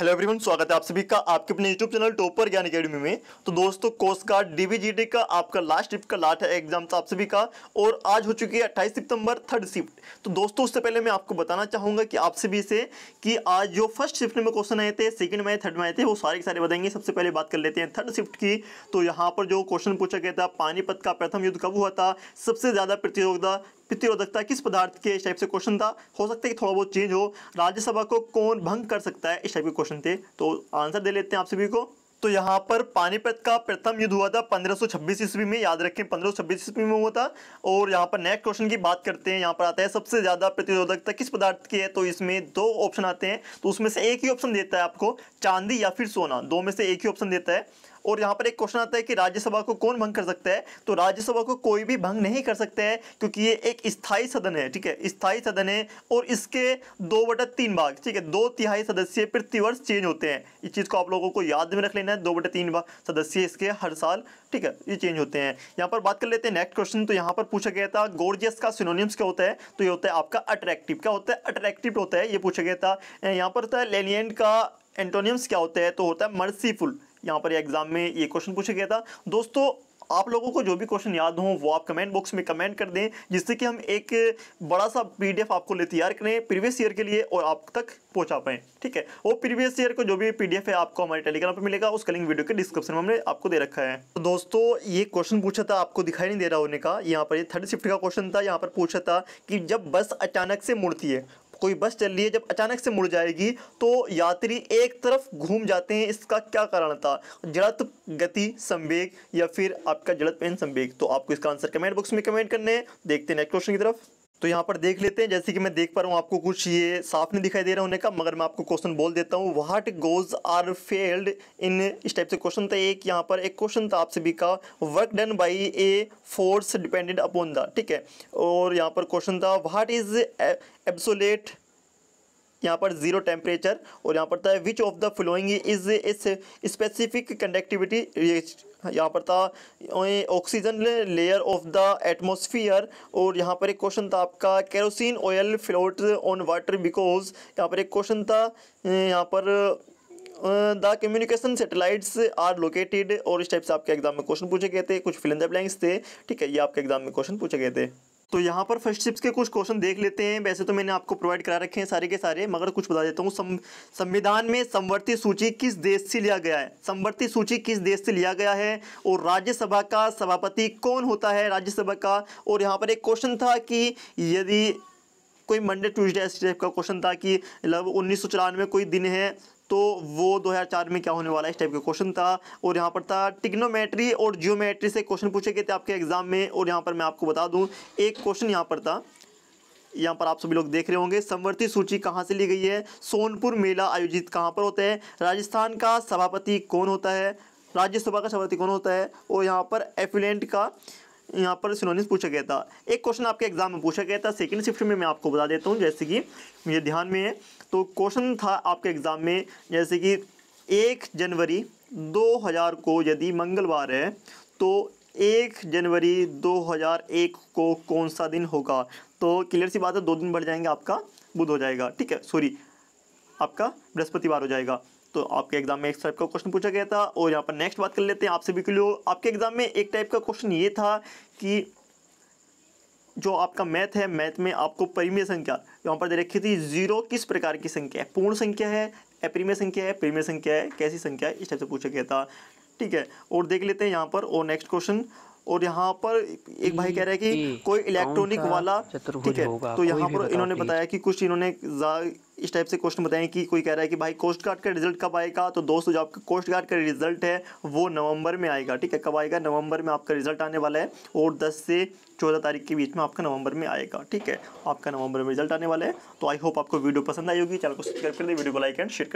hello everyone स्वागत है आप सभी का आपके अपने YouTube channel topper Gyan academy में तो दोस्तों कोस्ट गार्ड डीबीजीटी का आपका लास्ट शिफ्ट का लास्ट है एग्जाम था आप सभी का और आज हो चुकी है 28 सितंबर थर्ड शिफ्ट तो दोस्तों उससे पहले मैं आपको बताना चाहूंगा कि आप सभी से कि आज जो फर्स्ट शिफ्ट में क्वेश्चन आए थे सेकेंड में थर्ड में आए थे वो सारे के सारे बताएंगे सबसे पहले बात कर लेते हैं थर्ड शिफ्ट की तो यहाँ पर जो क्वेश्चन पूछा गया था पानीपत का प्रथम युद्ध कब हुआ था सबसे ज़्यादा प्रतियोगिता प्रतिरोधकता किस पदार्थ के इस टाइप से क्वेश्चन था हो सकता है कि थोड़ा बहुत चेंज हो राज्यसभा को कौन भंग कर सकता है इस टाइप के क्वेश्चन थे तो आंसर दे लेते हैं आप सभी को तो यहाँ पर पानीपत का प्रथम युद्ध हुआ था 1526 ईस्वी में याद रखें 1526 ईस्वी में हुआ था और यहाँ पर नेक्स्ट क्वेश्चन की बात करते हैं यहाँ पर आता है सबसे ज़्यादा प्रतिरोधकता किस पदार्थ की है तो इसमें दो ऑप्शन आते हैं तो उसमें से एक ही ऑप्शन देता है आपको चांदी या फिर सोना दो में से एक ही ऑप्शन देता है और यहाँ पर एक क्वेश्चन आता है कि राज्यसभा को कौन भंग कर सकता है तो राज्यसभा को कोई भी भंग नहीं कर सकता है क्योंकि ये एक स्थायी सदन है ठीक है स्थायी सदन है और इसके दो बटा तीन भाग ठीक है दो तिहाई सदस्य प्रतिवर्ष चेंज होते हैं इस चीज़ को आप लोगों को याद में रख लेना है दो बटा तीन भाग सदस्य इसके हर साल ठीक है ये चेंज होते हैं यहाँ पर बात कर लेते हैं नेक्स्ट क्वेश्चन तो यहाँ पर पूछा गया था गोर्जियस का सिनोनियम्स क्या होता है तो ये होता है आपका अट्रैक्टिव क्या होता है अट्रैक्टिव होता है ये पूछा गया था यहाँ पर होता है लेनियन का एंटोनियम्स क्या होता है तो होता है मर्सीफुल यहाँ पर एग्ज़ाम में ये क्वेश्चन पूछा गया था दोस्तों आप लोगों को जो भी क्वेश्चन याद हो वो आप कमेंट बॉक्स में कमेंट कर दें जिससे कि हम एक बड़ा सा पीडीएफ आपको ले तैयार करें प्रीवियस ईयर के लिए और आप तक पहुंचा पाएं ठीक है वो प्रीवियस ईयर को जो भी पीडीएफ है आपको हमारे टेलीग्राम पर मिलेगा उसका लिंक वीडियो के डिस्क्रिप्शन में हमने आपको दे रखा है तो दोस्तों ये क्वेश्चन पूछा था आपको दिखाई नहीं दे रहा होने का यहाँ पर ये थर्ड शिफ्ट का क्वेश्चन था यहाँ पर पूछा था कि जब बस अचानक से मुड़ती है कोई बस चल रही है जब अचानक से मुड़ जाएगी तो यात्री एक तरफ घूम जाते हैं इसका क्या कारण था जड़त गति संवेग या फिर आपका जड़त पेन संवेग तो आपको इसका आंसर कमेंट बॉक्स में कमेंट करने हैं देखते हैं नेक्स्ट क्वेश्चन की तरफ तो यहाँ पर देख लेते हैं जैसे कि मैं देख पा रहा हूँ आपको कुछ ये साफ नहीं दिखाई दे रहा होने का मगर मैं आपको क्वेश्चन बोल देता हूँ what goes are failed in इस टाइप से क्वेश्चन था एक यहाँ पर एक क्वेश्चन था आप सभी का work done by a force depended upon the ठीक है और यहाँ पर क्वेश्चन था वाट इज एब्सोलेट यहाँ पर जीरो टेम्परेचर और यहाँ पर था which of the following is इस स्पेसिफिक कंडक्टिविटी यहाँ पर था oxygen layer of the atmosphere और यहाँ पर एक क्वेश्चन था आपका kerosene oil float on water because यहाँ पर एक क्वेश्चन था यहाँ पर the communication satellites are located और इस टाइप से आपके एग्जाम में क्वेश्चन पूछे गए थे कुछ फिल ब्लैंक्स थे ठीक है ये आपके एग्जाम में क्वेश्चन पूछे गए थे तो यहाँ पर फर्स्ट शिप्स के कुछ क्वेश्चन देख लेते हैं वैसे तो मैंने आपको प्रोवाइड करा रखे हैं सारे के सारे मगर कुछ बता देता हूँ संविधान में संवर्ती सूची किस देश से लिया गया है संवर्ती सूची किस देश से लिया गया है और राज्यसभा का सभापति कौन होता है राज्यसभा का और यहाँ पर एक क्वेश्चन था कि यदि कोई मंडे ट्यूजडे इस टाइप का क्वेश्चन था कि मतलब उन्नीस कोई दिन है तो वो 2004 में क्या होने वाला है इस टाइप का क्वेश्चन था और यहाँ पर था टिग्नोमेट्री और जियोमेट्री से क्वेश्चन पूछे गए थे आपके एग्जाम में और यहाँ पर मैं आपको बता दूँ एक क्वेश्चन यहाँ पर था यहाँ पर आप सभी लोग देख रहे होंगे संवर्ती सूची कहाँ से ली गई है सोनपुर मेला आयोजित कहाँ पर होता है राजस्थान का सभापति कौन होता है राज्यसभा का सभापति कौन होता है और यहाँ पर एफिलेंट का यहाँ पर सिनोनिम्स पूछा गया था एक क्वेश्चन आपके एग्जाम में पूछा गया था सेकंड शिफ्ट में मैं आपको बता देता हूँ जैसे कि मुझे ध्यान में है तो क्वेश्चन था आपके एग्ज़ाम में जैसे कि एक जनवरी 2000 को यदि मंगलवार है तो एक जनवरी 2001 को कौन सा दिन होगा तो क्लियर सी बात है दो दिन बढ़ जाएंगे आपका बुध हो जाएगा ठीक है सॉरी आपका बृहस्पतिवार हो जाएगा तो आपके एग्जाम में एक टाइप का क्वेश्चन पूछा गया था और यहाँ पर नेक्स्ट बात कर लेते हैं आपसे भी क्लियर आपके एग्जाम में एक टाइप का क्वेश्चन ये था कि जो आपका मैथ है मैथ में आपको परिमेय संख्या यहाँ पर दे रखी थी जीरो किस प्रकार की संख्या है पूर्ण संख्या है अपरिमेय संख्या है परिमेय संख्या है कैसी संख्या है इस टाइप से पूछा गया था ठीक है और देख लेते हैं यहाँ पर और नेक्स्ट क्वेश्चन और यहाँ पर एक भाई कह रहा है कि कोई इलेक्ट्रॉनिक वाला ठीक है तो यहाँ पर इन्होंने बताया कि कुछ इन्होंने इस टाइप से क्वेश्चन बताएं कि कोई कह रहा है कि भाई कोस्ट गार्ड का रिजल्ट कब आएगा तो दोस्तों जो आपका कोस्ट गार्ड का रिजल्ट है वो नवंबर में आएगा ठीक है कब आएगा नवंबर में आपका रिजल्ट आने वाला है और 10 से 14 तारीख के बीच में आपका नवंबर में आएगा ठीक है आपका नवंबर में रिजल्ट आने वाला है तो आई होप आपको वीडियो पसंद आई होगी चैनल को सब्सक्राइब कर दे वीडियो को लाइक एंड शेयर